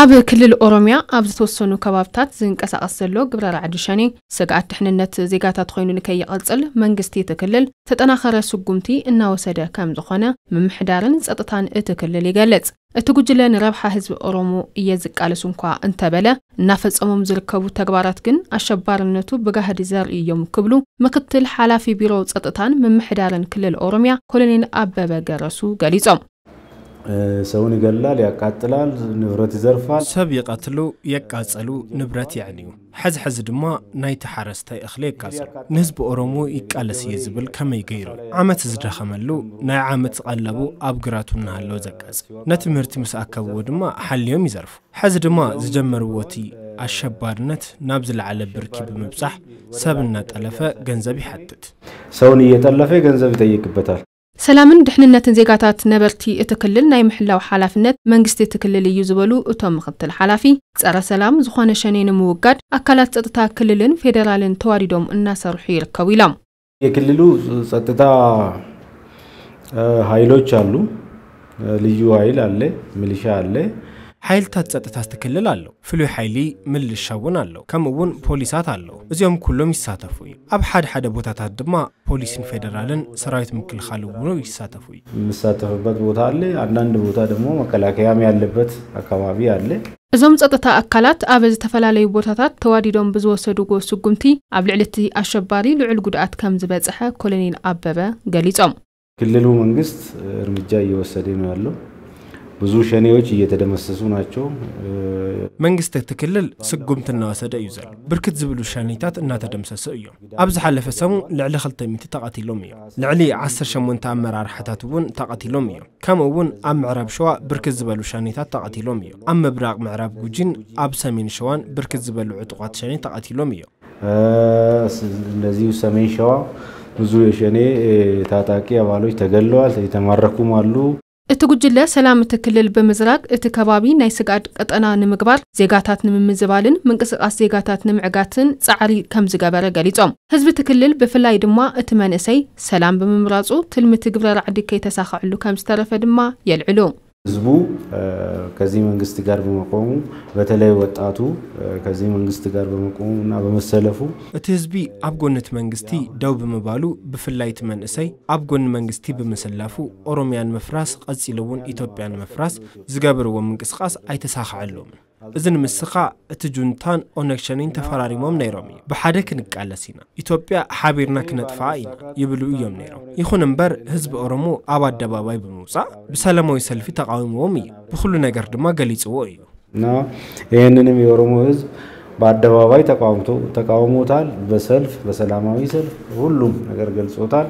ኣብ ክልል ኦሮምያ ኣብ ዝተወሰኑ ከባብታት ዝንቀሳቐስ ዘሎ ግብረ ራዕዲ ሸኔ ስግኣት ድሕንነት ዜጋታት ኮይኑ ንከይቐፅል መንግስቲ እቲ ክልል ተጠናኸረ ስጉምቲ እናወሰደ ከም ዝኾነ ምምሕዳርን ፀጥታን እቲ ክልል ይገልጽ እቲ ጉጅለ ንረብሓ ህዝቢ ኦሮሞ እየ ዝቃለሱ እንኳ እንተበለ እናፈጸሞም ዝርከቡ ተግባራት ግን ኣሸባርነቱ ብጋህዲ ዘርኢ እዮም ክብሉ ምክትል ሓላፊ ቢሮ ፀጥታን ምምሕዳርን ክልል ኦሮምያ ኮሎኔል ኣበበ ገረሱ ገሊፆም ሰውን ይገላል ያቃጥላል ንብረት ይዘርፋል ሰብ ይቐትሉ የቃፀሉ ንብረት ይዕንዩ ሕዚ ሕዚ ድማ ናይቲ ሓረስታይ እኽሊ የቃፅሉ ንህዝቢ ኦሮሞ ይቃለስ እየ ዝብል ከመይ ገይሩ ዓመት ዝደኸመሉ ናይ ዓመት ዝቐለቡ ኣብ ግራቱ እናሃለዎ ዘቃፅል ነቲ ምህርቲ ምስ ኣከብዎ ድማ ሓልዮም ይዘርፉ ሕዚ ድማ ዝጀመርዎ እቲ ኣሸባሪነት ናብ ዝለዓለ ብርኪ ብምብፃሕ ሰብ እናጠለፈ ገንዘብ ይሓትት ሰውን እየጠለፈ ገንዘብ ይጠይቅበታል ሰላምን ድሕንነትን ዜጋታት ነበርቲ እቲ ክልል ናይ ምሕላው ሓላፍነት መንግስቲ እቲ ክልል እዩ ዝበሉ እቶም ምክትል ሓላፊ ፀረ ሰላም ዝኾነ ሸኔ ንምውጋድ ኣካላት ፀጥታ ክልልን ፌደራልን ተዋዲዶም እናሰርሑ ይርከቡ ኢሎም። የክልሉ ፀጥታ ኃይሎች አሉ፣ ልዩ ሃይል አለ፣ ሚሊሻ አለ፣ ሓይልታት ፀጥታ ክልል ኣለው ፍሉይ ሓይሊ ምልሻ እውን ኣለው ከምኡ እውን ፖሊሳት ኣለው እዚኦም ኩሎም ይሳተፉ እዩ ኣብ ሓደ ሓደ ቦታታት ድማ ፖሊስን ፌደራልን ሰራዊት ምክልኻል እውን ይሳተፉ እዩ የምሳተፍበት ቦታ አለ። አንዳንድ ቦታ ደግሞ መከላከያም ያለበት አካባቢ ኣለ እዞም ፀጥታ ኣካላት ኣብ ዝተፈላለዩ ቦታታት ተዋዲዶም ብዝወሰዱ ስጉምቲ ኣብ ልዕሊ እቲ ኣሸባሪ ልዑል ጉድኣት ከም ዝበፅሐ ኮሎኔል ኣበበ ገሊፆም ክልሉ መንግስት እርምጃ እየወሰደ ነው ያለው ብዙ ሸኔዎች እየተደመሰሱ ናቸው። መንግስቲ ትክልል ስጉምት እናወሰደ እዩ ዘሎ ብርክት ዝብሉ ሸኔታት እናተደምሰሱ እዮም ኣብ ዝሓለፈ ሰሙ ልዕሊ 200 ተቐቲሎም እዮም ልዕሊ 18 ኣመራርሓታት እውን ተቐቲሎም እዮም ከምኡ እውን ኣብ ምዕራብ ሸዋ ብርክት ዝበሉ ሸኔታት ተቐቲሎም እዮም ኣብ ምብራቅ ምዕራብ ጉጂን ኣብ ሰሜን ሸዋን ብርክት ዝበሉ ዕጡቋት ሸኔ ተቐቲሎም እዮም እንደዚሁ ሰሜን ሸዋ ብዙ የሸኔ ታጣቂ አባሎች ተገለዋል። የተማረኩም አሉ። እቲ ጉጅለ ሰላም እቲ ክልል ብምዝራግ እቲ ከባቢ ናይ ስጋድ ቀጠና ንምግባር ዜጋታት ንምምዝባልን ምንቅስቃስ ዜጋታት ንምዕጋትን ፃዕሪ ከም ዝገበረ ገሊፆም ህዝቢ እቲ ክልል ብፍላይ ድማ እቲ መንእሰይ ሰላም ብምምራፁ ትልሚ ግብረ ራዕዲ ከይተሳኽዕሉ ከም ዝተረፈ ድማ የልዕሉ ህዝቡ ከዚህ መንግስት ጋር በመቆሙ በተለይ ወጣቱ ከዚህ መንግስት ጋር በመቆሙ እና በመሰለፉ እቲ ህዝቢ ኣብ ጎነት መንግስቲ ደው ብምባሉ ብፍላይቲ መንእሰይ ኣብ ጎኒ መንግስቲ ብምስላፉ ኦሮምያን ምፍራስ ቀፂሉ እውን ኢትዮጵያን ምፍራስ ዝገብርዎ ምንቅስቃስ ኣይተሳኽዐሎም እዚ ንምስኻ እቲ ጁንታን ኦነግሸኒን ተፈራሪሞም ነይሮም እዩ ብሓደ ክንቃለስ ኢና ኢትዮጵያ ሓቢርና ክነጥፋ ኢና ይብሉ እዮም ነይሮም ይኹን እምበር ህዝቢ ኦሮሞ ኣብ ኣደባባይ ብምውፃእ ብሰላማዊ ሰልፊ ተቃዊምዎም እዩ ብኩሉ ነገር ድማ ገሊፅዎ እዩ ይህንንም የኦሮሞ ህዝብ በአደባባይ ተቃውሞታል። በሰልፍ በሰላማዊ ሰልፍ ሁሉም ነገር ገልጾታል።